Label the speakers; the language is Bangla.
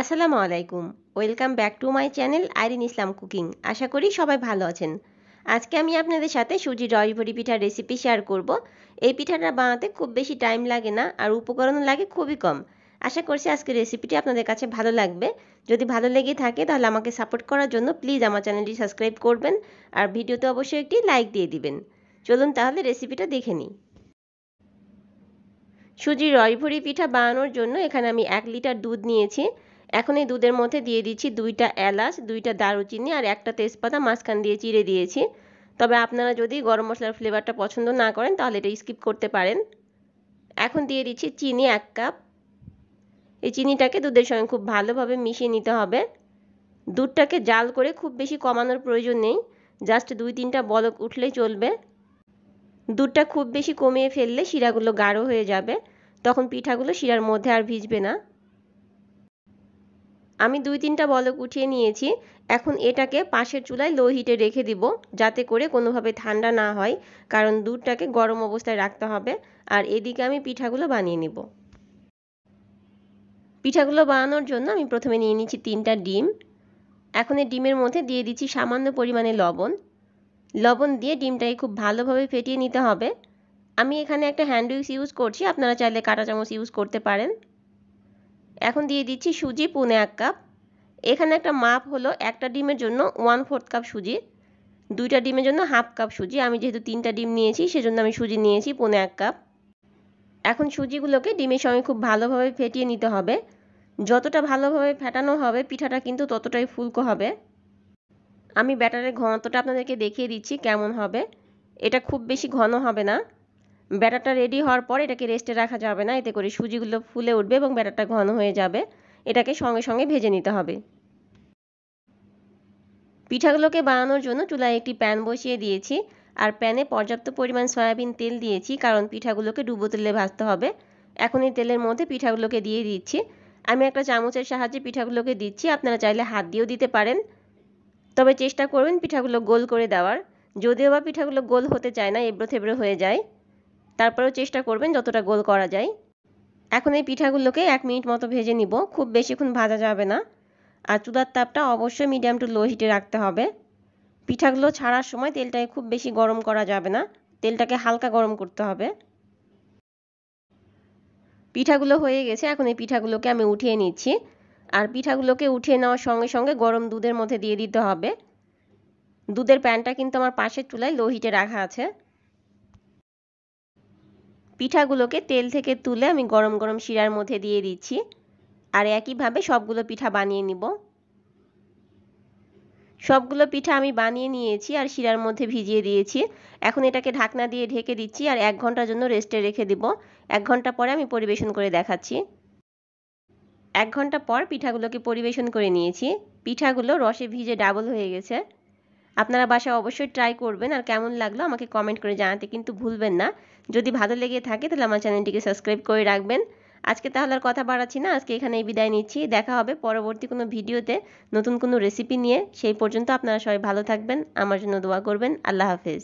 Speaker 1: আসসালামু আলাইকুম welcome back to my channel Irin Islam cooking আশা করি সবাই ভালো আছেন আজকে আমি আপনাদের সাথে সুজির রসভরি পিঠার রেসিপি শেয়ার করব এই পিঠাটা বানাতে খুব বেশি টাইম লাগে না আর উপকরণ লাগে খুবই কম আশা করছি আজকের রেসিপিটি আপনাদের কাছে ভালো লাগবে যদি ভালো লেগে থাকে তাহলে আমাকে সাপোর্ট করার জন্য প্লিজ আমার চ্যানেলটি সাবস্ক্রাইব করবেন আর ভিডিওতে অবশ্যই একটি লাইক দিয়ে দিবেন চলুন তাহলে রেসিপিটা দেখে নিই সুজির রসভরি পিঠা বানানোর জন্য এখানে আমি এক লিটার দুধ নিয়েছি এখন এই দুধের মধ্যে দিয়ে দিচ্ছি দুইটা এলাচ দুইটা দারুচিনি আর একটা তেজপাতা মাঝখান দিয়ে চিড়ে দিয়েছি তবে আপনারা যদি গরম মশলার ফ্লেভারটা পছন্দ না করেন তাহলে এটা স্কিপ করতে পারেন এখন দিয়ে দিচ্ছি চিনি এক কাপ এই চিনিটাকে দুধের সঙ্গে খুব ভালোভাবে মিশিয়ে নিতে হবে দুধটাকে জাল করে খুব বেশি কমানোর প্রয়োজন নেই জাস্ট দুই তিনটা বলক উঠলেই চলবে দুধটা খুব বেশি কমিয়ে ফেললে শিরাগুলো গাঢ় হয়ে যাবে তখন পিঠাগুলো শিরার মধ্যে আর ভিজবে না আমি দুই তিনটা বলক উঠিয়ে নিয়েছি এখন এটাকে পাশের চুলায় লো হিটে রেখে দিব যাতে করে কোনোভাবে ঠান্ডা না হয় কারণ দুধটাকে গরম অবস্থায় রাখতে হবে আর এদিকে আমি পিঠাগুলো বানিয়ে নেব পিঠাগুলো বানানোর জন্য আমি প্রথমে নিয়ে নিচ্ছি তিনটা ডিম এখন এই ডিমের মধ্যে দিয়ে দিচ্ছি সামান্য পরিমাণে লবণ লবণ দিয়ে ডিমটাকে খুব ভালোভাবে ফেটিয়ে নিতে হবে আমি এখানে একটা হ্যান্ড উইক্স ইউজ করছি আপনারা চাইলে কাঁটা চামচ ইউজ করতে পারেন এখন দিয়ে দিচ্ছি সুজি পুনে এক কাপ এখানে একটা মাপ হলো একটা ডিমের জন্য ওয়ান ফোর্থ কাপ সুজি দুইটা ডিমের জন্য হাফ কাপ সুজি আমি যেহেতু তিনটা ডিম নিয়েছি সেজন্য আমি সুজি নিয়েছি পুনে এক কাপ এখন সুজিগুলোকে ডিমের সঙ্গে খুব ভালোভাবে ফেটিয়ে নিতে হবে যতটা ভালোভাবে ফেটানো হবে পিঠাটা কিন্তু ততটাই ফুলকো হবে আমি ব্যাটারের ঘনত্বটা আপনাদেরকে দেখিয়ে দিচ্ছি কেমন হবে এটা খুব বেশি ঘন হবে না ব্যাটারটা রেডি হওয়ার পর এটাকে রেস্টে রাখা যাবে না এতে করে সুজিগুলো ফুলে উঠবে এবং ব্যাটারটা ঘন হয়ে যাবে এটাকে সঙ্গে সঙ্গে ভেজে নিতে হবে পিঠাগুলোকে বানানোর জন্য চুলায় একটি প্যান বসিয়ে দিয়েছি আর প্যানে পর্যাপ্ত পরিমাণ সয়াবিন তেল দিয়েছি কারণ পিঠাগুলোকে ডুবো তেলে ভাজতে হবে এখন এই তেলের মধ্যে পিঠাগুলোকে দিয়ে দিচ্ছি আমি একটা চামচের সাহায্যে পিঠাগুলোকে দিচ্ছি আপনারা চাইলে হাত দিয়েও দিতে পারেন তবে চেষ্টা করবেন পিঠাগুলো গোল করে দেওয়ার যদিও বা পিঠাগুলো গোল হতে চায় না এবড়ো থেবড়ো হয়ে যায় তারপরেও চেষ্টা করবেন যতটা গোল করা যায় এখন এই পিঠাগুলোকে এক মিনিট মতো ভেজে নিব খুব বেশিক্ষণ ভাজা যাবে না আর চুলার তাপটা অবশ্যই মিডিয়াম টু লো হিটে রাখতে হবে পিঠাগুলো ছাড়ার সময় তেলটাকে খুব বেশি গরম করা যাবে না তেলটাকে হালকা গরম করতে হবে পিঠাগুলো হয়ে গেছে এখন এই পিঠাগুলোকে আমি উঠিয়ে নিচ্ছি আর পিঠাগুলোকে উঠিয়ে নেওয়ার সঙ্গে সঙ্গে গরম দুধের মধ্যে দিয়ে দিতে হবে দুধের প্যানটা কিন্তু আমার পাশের চুলায় লো হিটে রাখা আছে পিঠাগুলোকে তেল থেকে তুলে আমি গরম গরম শিরার মধ্যে দিয়ে দিচ্ছি আর একইভাবে সবগুলো পিঠা বানিয়ে নিব সবগুলো পিঠা আমি বানিয়ে নিয়েছি আর শিরার মধ্যে ভিজিয়ে দিয়েছি এখন এটাকে ঢাকনা দিয়ে ঢেকে দিচ্ছি আর এক ঘন্টার জন্য রেস্টে রেখে দিব এক ঘন্টা পরে আমি পরিবেশন করে দেখাচ্ছি এক ঘন্টা পর পিঠাগুলোকে পরিবেশন করে নিয়েছি পিঠাগুলো রসে ভিজে ডাবল হয়ে গেছে আপনারা বাসায় অবশ্যই ট্রাই করবেন আর কেমন লাগলো আমাকে কমেন্ট করে জানাতে কিন্তু ভুলবেন না যদি ভালো লেগে থাকে তাহলে আমার চ্যানেলটিকে সাবস্ক্রাইব করে রাখবেন আজকে তাহলে আর কথা বাড়াচ্ছি না আজকে এখানেই বিদায় নিচ্ছি দেখা হবে পরবর্তী কোনো ভিডিওতে নতুন কোনো রেসিপি নিয়ে সেই পর্যন্ত আপনারা সবাই ভালো থাকবেন আমার জন্য দোয়া করবেন আল্লাহ হাফেজ